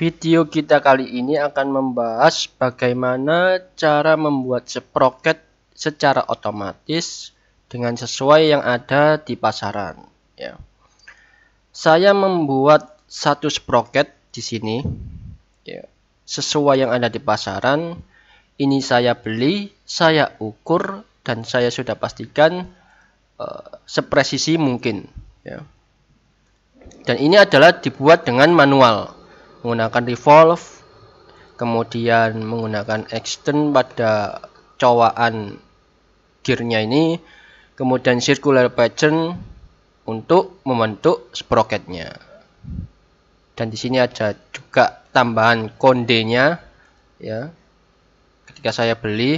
Video kita kali ini akan membahas bagaimana cara membuat sprocket secara otomatis dengan sesuai yang ada di pasaran. Ya. Saya membuat satu sprocket di sini, ya. sesuai yang ada di pasaran. Ini saya beli, saya ukur, dan saya sudah pastikan uh, sepresisi mungkin. Ya. Dan ini adalah dibuat dengan manual menggunakan revolve kemudian menggunakan extend pada cowaan gearnya ini kemudian circular pattern untuk membentuk sprocketnya dan di sini ada juga tambahan kondenya ya ketika saya beli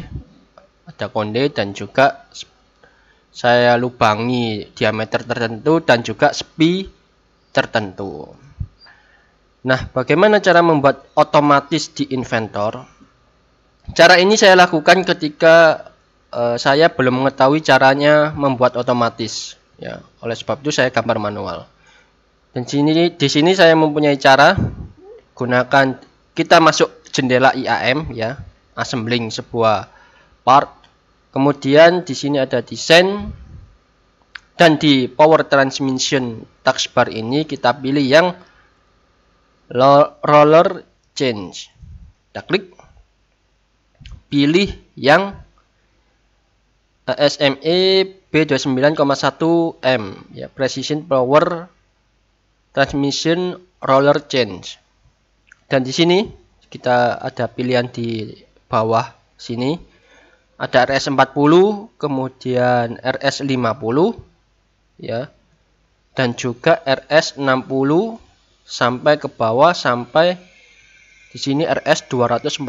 ada konde dan juga saya lubangi diameter tertentu dan juga spi tertentu Nah, bagaimana cara membuat otomatis di inventor? Cara ini saya lakukan ketika uh, saya belum mengetahui caranya membuat otomatis. Ya, oleh sebab itu saya gambar manual. Dan sini di sini saya mempunyai cara gunakan kita masuk jendela IAM ya, assembling sebuah part. Kemudian di sini ada desain dan di power transmission taskbar ini kita pilih yang roller change. Kita klik. Pilih yang eh, SME B29,1M ya precision power transmission roller change. Dan di sini kita ada pilihan di bawah sini ada RS40, kemudian RS50 ya. Dan juga RS60 sampai ke bawah sampai di sini RS 240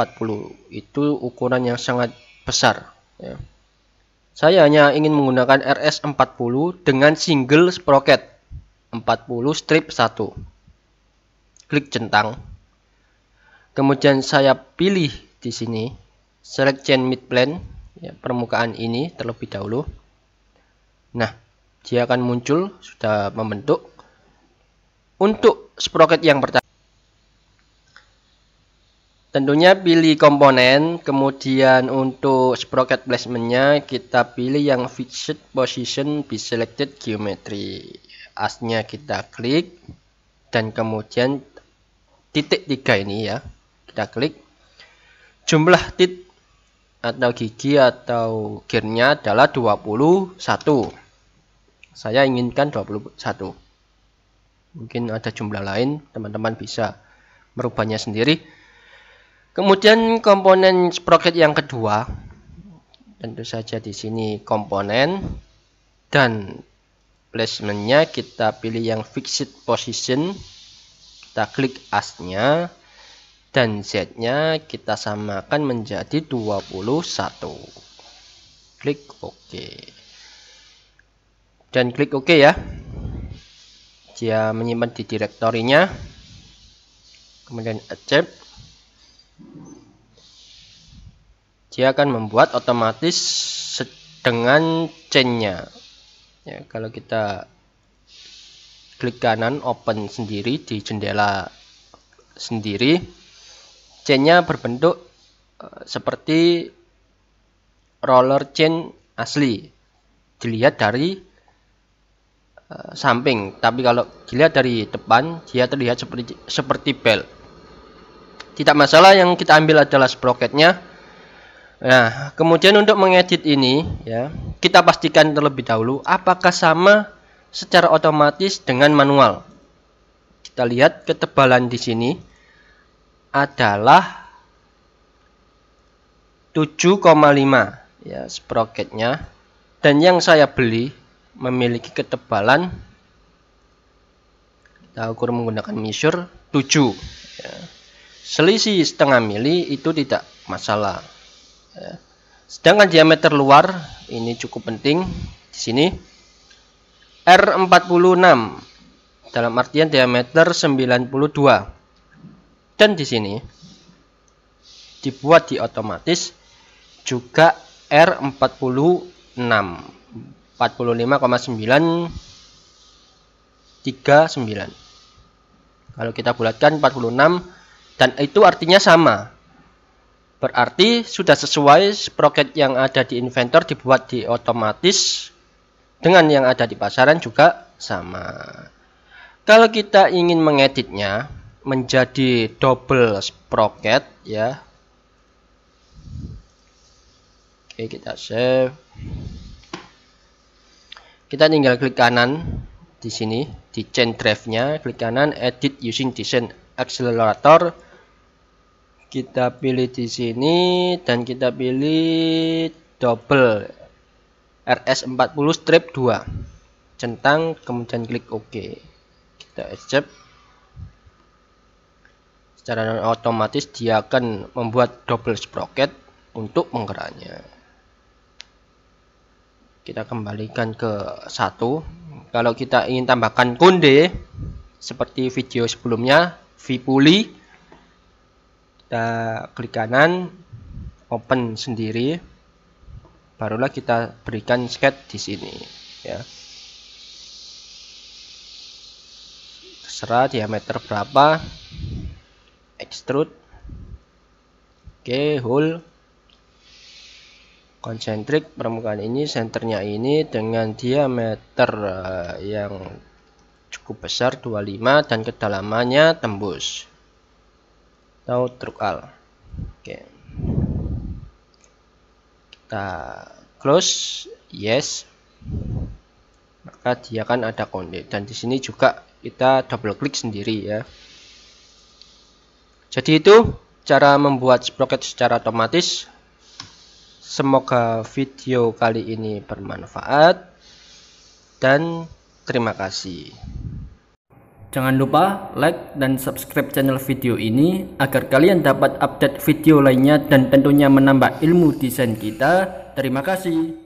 itu ukuran yang sangat besar ya. saya hanya ingin menggunakan RS 40 dengan single sprocket 40 strip 1 klik centang kemudian saya pilih di sini select chain mid plane ya, permukaan ini terlebih dahulu nah dia akan muncul sudah membentuk untuk sprocket yang pertama. Tentunya pilih komponen, kemudian untuk sprocket placementnya kita pilih yang fixed position be selected geometry. Asnya kita klik dan kemudian titik tiga ini ya kita klik. Jumlah tit atau gigi atau gearnya adalah 21. Saya inginkan 21. Mungkin ada jumlah lain, teman-teman bisa merubahnya sendiri. Kemudian komponen sprocket yang kedua, tentu saja di sini komponen dan placementnya kita pilih yang fixed position, kita klik asnya dan Z-nya kita samakan menjadi 21. Klik OK. Dan klik OK ya dia menyimpan di direktorinya kemudian accept dia akan membuat otomatis dengan chainnya ya kalau kita klik kanan open sendiri di jendela sendiri chainnya berbentuk eh, seperti roller chain asli dilihat dari Eh, samping tapi kalau dilihat dari depan dia terlihat seperti seperti bel tidak masalah yang kita ambil adalah sprocketnya nah kemudian untuk mengedit ini ya kita pastikan terlebih dahulu apakah sama secara otomatis dengan manual kita lihat ketebalan di sini adalah 7,5 ya sprocketnya dan yang saya beli memiliki ketebalan kita ukur menggunakan measure 7 ya. selisih setengah mili itu tidak masalah ya. sedangkan diameter luar ini cukup penting di sini R46 dalam artian diameter 92 dan di sini dibuat di otomatis juga R46 45,939 kalau kita bulatkan 46 dan itu artinya sama berarti sudah sesuai sprocket yang ada di inventor dibuat di otomatis dengan yang ada di pasaran juga sama kalau kita ingin mengeditnya menjadi double sprocket ya Oke, kita save kita tinggal klik kanan di sini di chain drive nya klik kanan edit using design accelerator kita pilih di sini dan kita pilih double RS40 strip 2 centang kemudian klik OK kita accept secara otomatis dia akan membuat double sprocket untuk penggeraknya kita kembalikan ke satu kalau kita ingin tambahkan kunde seperti video sebelumnya vipuli kita klik kanan open sendiri barulah kita berikan sketch di sini ya terserah diameter berapa extrude oke okay, hole konsentrik permukaan ini senternya ini dengan diameter eh, yang cukup besar 25 dan kedalamannya tembus atau truk al oke kita close yes maka dia kan ada konde dan di sini juga kita double klik sendiri ya jadi itu cara membuat sprocket secara otomatis Semoga video kali ini bermanfaat dan terima kasih. Jangan lupa like dan subscribe channel video ini agar kalian dapat update video lainnya dan tentunya menambah ilmu desain kita. Terima kasih.